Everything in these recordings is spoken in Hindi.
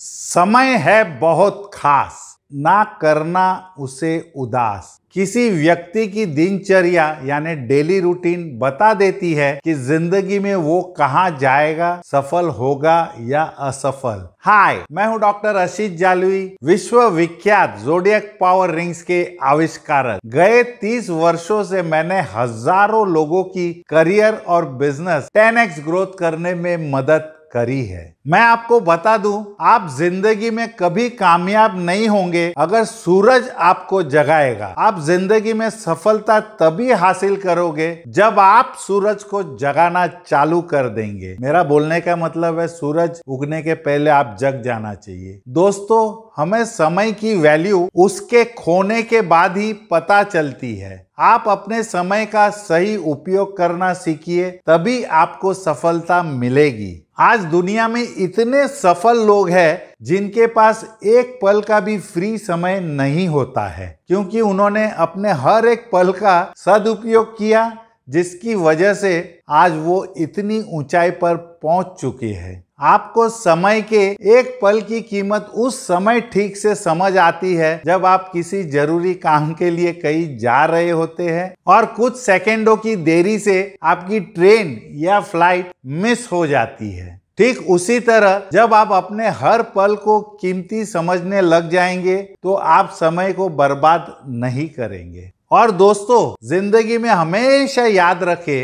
समय है बहुत खास ना करना उसे उदास किसी व्यक्ति की दिनचर्या यानी डेली रूटीन बता देती है कि जिंदगी में वो कहाँ जाएगा सफल होगा या असफल हाय मैं हूं डॉक्टर अशीत जालवी विश्व विख्यात जोडियक पावर रिंग्स के आविष्कारक गए तीस वर्षों से मैंने हजारों लोगों की करियर और बिजनेस टेन एक्स ग्रोथ करने में मदद करी है मैं आपको बता दूं आप जिंदगी में कभी कामयाब नहीं होंगे अगर सूरज आपको जगाएगा आप जिंदगी में सफलता तभी हासिल करोगे जब आप सूरज को जगाना चालू कर देंगे मेरा बोलने का मतलब है सूरज उगने के पहले आप जग जाना चाहिए दोस्तों हमें समय की वैल्यू उसके खोने के बाद ही पता चलती है आप अपने समय का सही उपयोग करना सीखिए तभी आपको सफलता मिलेगी आज दुनिया में इतने सफल लोग हैं जिनके पास एक पल का भी फ्री समय नहीं होता है क्योंकि उन्होंने अपने हर एक पल का सदुपयोग किया जिसकी वजह से आज वो इतनी ऊंचाई पर पहुंच चुके हैं आपको समय के एक पल की कीमत उस समय ठीक से समझ आती है जब आप किसी जरूरी काम के लिए कहीं जा रहे होते हैं और कुछ सेकेंडों की देरी से आपकी ट्रेन या फ्लाइट मिस हो जाती है ठीक उसी तरह जब आप अपने हर पल को कीमती समझने लग जाएंगे तो आप समय को बर्बाद नहीं करेंगे और दोस्तों जिंदगी में हमेशा याद रखे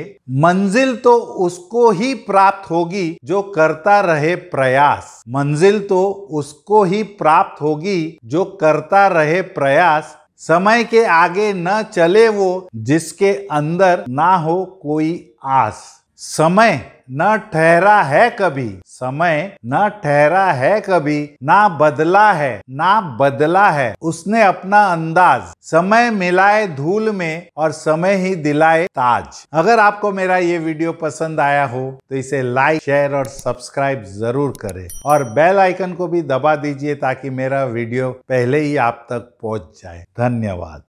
मंजिल तो उसको ही प्राप्त होगी जो करता रहे प्रयास मंजिल तो उसको ही प्राप्त होगी जो करता रहे प्रयास समय के आगे न चले वो जिसके अंदर ना हो कोई आस समय न ठहरा है कभी समय न ठहरा है कभी ना बदला है ना बदला है उसने अपना अंदाज समय मिलाए धूल में और समय ही दिलाए ताज अगर आपको मेरा ये वीडियो पसंद आया हो तो इसे लाइक शेयर और सब्सक्राइब जरूर करें और बेल आइकन को भी दबा दीजिए ताकि मेरा वीडियो पहले ही आप तक पहुंच जाए धन्यवाद